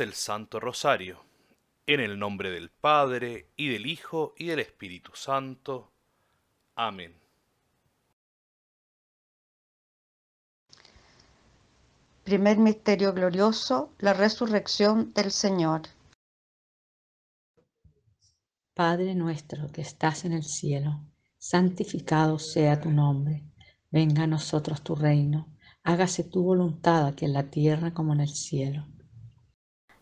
el Santo Rosario. En el nombre del Padre, y del Hijo, y del Espíritu Santo. Amén. Primer misterio glorioso, la resurrección del Señor. Padre nuestro que estás en el cielo, santificado sea tu nombre, venga a nosotros tu reino, hágase tu voluntad aquí en la tierra como en el cielo.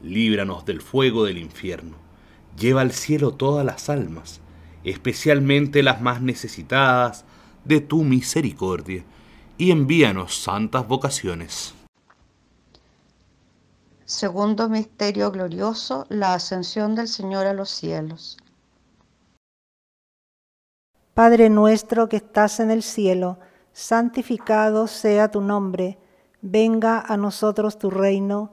líbranos del fuego del infierno. Lleva al cielo todas las almas, especialmente las más necesitadas de tu misericordia, y envíanos santas vocaciones. Segundo misterio glorioso, la ascensión del Señor a los cielos. Padre nuestro que estás en el cielo, santificado sea tu nombre, venga a nosotros tu reino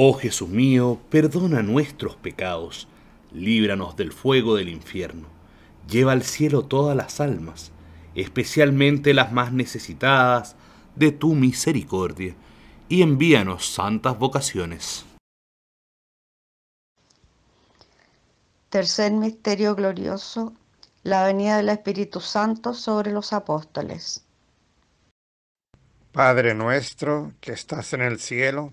Oh Jesús mío, perdona nuestros pecados, líbranos del fuego del infierno, lleva al cielo todas las almas, especialmente las más necesitadas de tu misericordia, y envíanos santas vocaciones. Tercer misterio glorioso, la venida del Espíritu Santo sobre los apóstoles. Padre nuestro que estás en el cielo,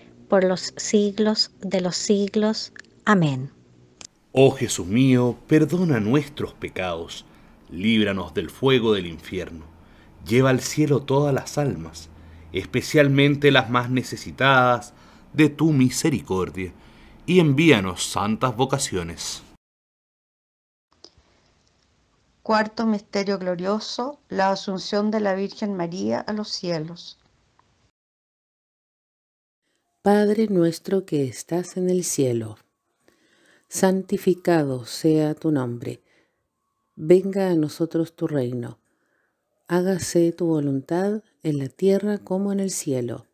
por los siglos de los siglos. Amén. Oh Jesús mío, perdona nuestros pecados, líbranos del fuego del infierno, lleva al cielo todas las almas, especialmente las más necesitadas de tu misericordia, y envíanos santas vocaciones. Cuarto Misterio Glorioso, la Asunción de la Virgen María a los cielos. Padre nuestro que estás en el cielo, santificado sea tu nombre. Venga a nosotros tu reino. Hágase tu voluntad en la tierra como en el cielo.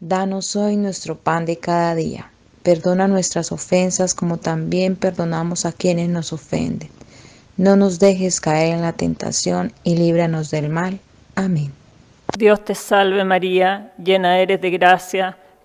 Danos hoy nuestro pan de cada día. Perdona nuestras ofensas como también perdonamos a quienes nos ofenden. No nos dejes caer en la tentación y líbranos del mal. Amén. Dios te salve María, llena eres de gracia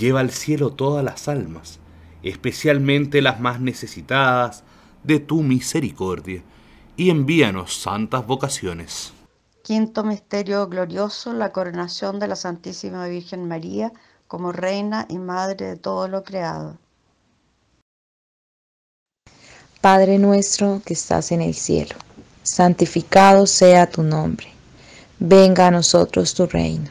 lleva al cielo todas las almas, especialmente las más necesitadas de tu misericordia, y envíanos santas vocaciones. Quinto misterio glorioso, la coronación de la Santísima Virgen María como reina y madre de todo lo creado. Padre nuestro que estás en el cielo, santificado sea tu nombre, venga a nosotros tu reino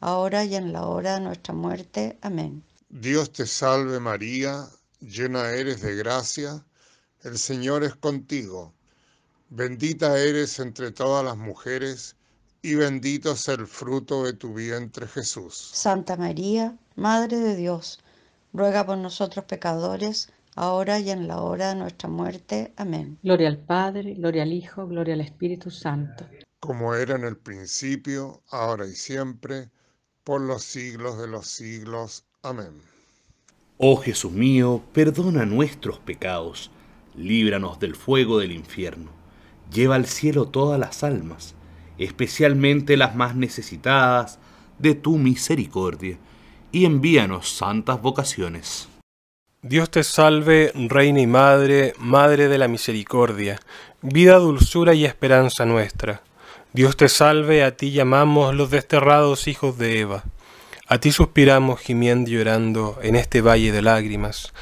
ahora y en la hora de nuestra muerte. Amén. Dios te salve María, llena eres de gracia, el Señor es contigo. Bendita eres entre todas las mujeres, y bendito es el fruto de tu vientre Jesús. Santa María, Madre de Dios, ruega por nosotros pecadores, ahora y en la hora de nuestra muerte. Amén. Gloria al Padre, gloria al Hijo, gloria al Espíritu Santo. Como era en el principio, ahora y siempre por los siglos de los siglos. Amén. Oh Jesús mío, perdona nuestros pecados, líbranos del fuego del infierno, lleva al cielo todas las almas, especialmente las más necesitadas de tu misericordia, y envíanos santas vocaciones. Dios te salve, Reina y Madre, Madre de la Misericordia, vida, dulzura y esperanza nuestra. Dios te salve, a ti llamamos los desterrados hijos de Eva. A ti suspiramos gimiendo y llorando en este valle de lágrimas.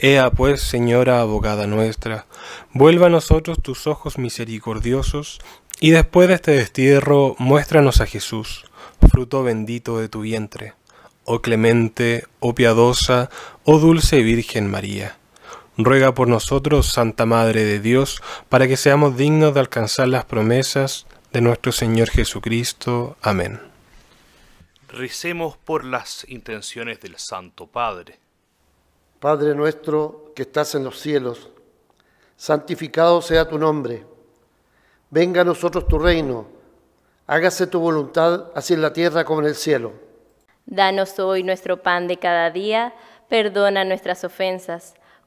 Ea pues, Señora abogada nuestra, vuelva a nosotros tus ojos misericordiosos, y después de este destierro muéstranos a Jesús, fruto bendito de tu vientre. Oh clemente, oh piadosa, oh dulce Virgen María. Ruega por nosotros, Santa Madre de Dios, para que seamos dignos de alcanzar las promesas de nuestro Señor Jesucristo. Amén. Recemos por las intenciones del Santo Padre. Padre nuestro que estás en los cielos, santificado sea tu nombre. Venga a nosotros tu reino. Hágase tu voluntad, así en la tierra como en el cielo. Danos hoy nuestro pan de cada día. Perdona nuestras ofensas